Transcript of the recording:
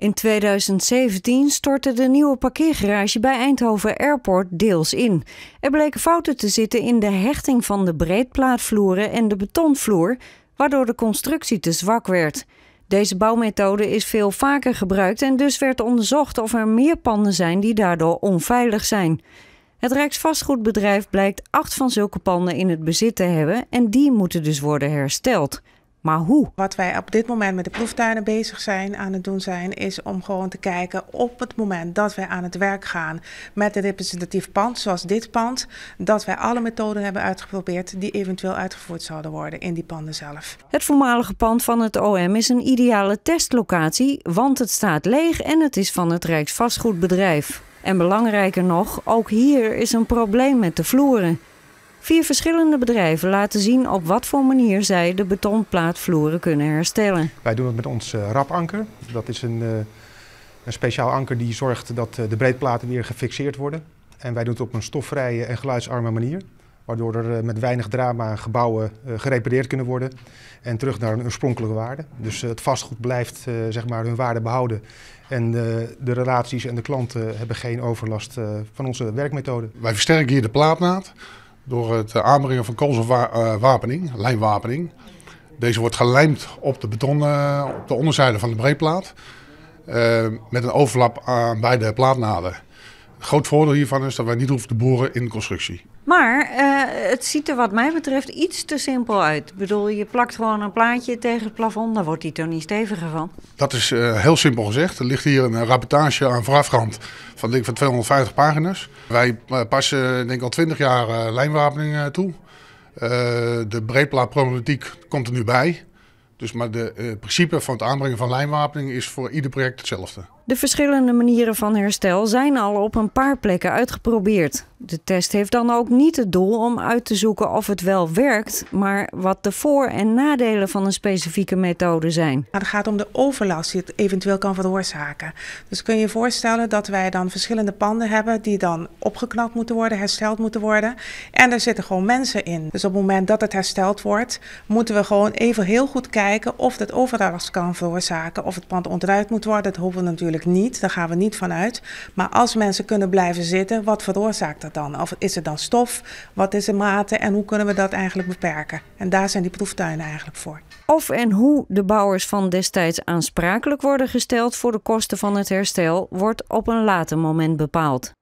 In 2017 stortte de nieuwe parkeergarage bij Eindhoven Airport deels in. Er bleken fouten te zitten in de hechting van de breedplaatvloeren en de betonvloer, waardoor de constructie te zwak werd. Deze bouwmethode is veel vaker gebruikt en dus werd onderzocht of er meer panden zijn die daardoor onveilig zijn. Het Rijksvastgoedbedrijf blijkt acht van zulke panden in het bezit te hebben en die moeten dus worden hersteld. Maar hoe? Wat wij op dit moment met de proeftuinen bezig zijn, aan het doen zijn, is om gewoon te kijken op het moment dat wij aan het werk gaan met een representatief pand, zoals dit pand, dat wij alle methoden hebben uitgeprobeerd die eventueel uitgevoerd zouden worden in die panden zelf. Het voormalige pand van het OM is een ideale testlocatie, want het staat leeg en het is van het Rijksvastgoedbedrijf. En belangrijker nog, ook hier is een probleem met de vloeren. Vier verschillende bedrijven laten zien op wat voor manier zij de betonplaatvloeren kunnen herstellen. Wij doen het met ons eh, rapanker. Dat is een, eh, een speciaal anker die zorgt dat eh, de breedplaten weer gefixeerd worden. En wij doen het op een stofvrije en geluidsarme manier. Waardoor er met weinig drama gebouwen gerepareerd kunnen worden. En terug naar hun oorspronkelijke waarde. Dus het vastgoed blijft zeg maar, hun waarde behouden. En de, de relaties en de klanten hebben geen overlast van onze werkmethode. Wij versterken hier de plaatnaad door het eh, aanbrengen van koolstofwapening, eh, lijmwapening. Deze wordt gelijmd op de betonnen, eh, op de onderzijde van de breedplaat. met een overlap aan beide plaatnaden groot voordeel hiervan is dat wij niet hoeven te boren in constructie. Maar eh, het ziet er wat mij betreft iets te simpel uit. Ik bedoel, je plakt gewoon een plaatje tegen het plafond, daar wordt die toch niet steviger van? Dat is eh, heel simpel gezegd. Er ligt hier een rapportage aan voorafgaand van, denk ik, van 250 pagina's. Wij eh, passen denk ik al 20 jaar lijnwapening toe. de breedplaatproblematiek komt er nu bij. Dus, maar de eh, principe van het aanbrengen van lijnwapening is voor ieder project hetzelfde. De verschillende manieren van herstel zijn al op een paar plekken uitgeprobeerd. De test heeft dan ook niet het doel om uit te zoeken of het wel werkt, maar wat de voor- en nadelen van een specifieke methode zijn. het nou, gaat om de overlast die het eventueel kan veroorzaken. Dus kun je je voorstellen dat wij dan verschillende panden hebben die dan opgeknapt moeten worden, hersteld moeten worden. En daar zitten gewoon mensen in. Dus op het moment dat het hersteld wordt, moeten we gewoon even heel goed kijken of dat overlast kan veroorzaken, of het pand ontruimd moet worden. Dat hopen we natuurlijk niet, daar gaan we niet van uit. Maar als mensen kunnen blijven zitten, wat veroorzaakt dat? dan? Of is het dan stof? Wat is de mate en hoe kunnen we dat eigenlijk beperken? En daar zijn die proeftuinen eigenlijk voor. Of en hoe de bouwers van destijds aansprakelijk worden gesteld voor de kosten van het herstel, wordt op een later moment bepaald.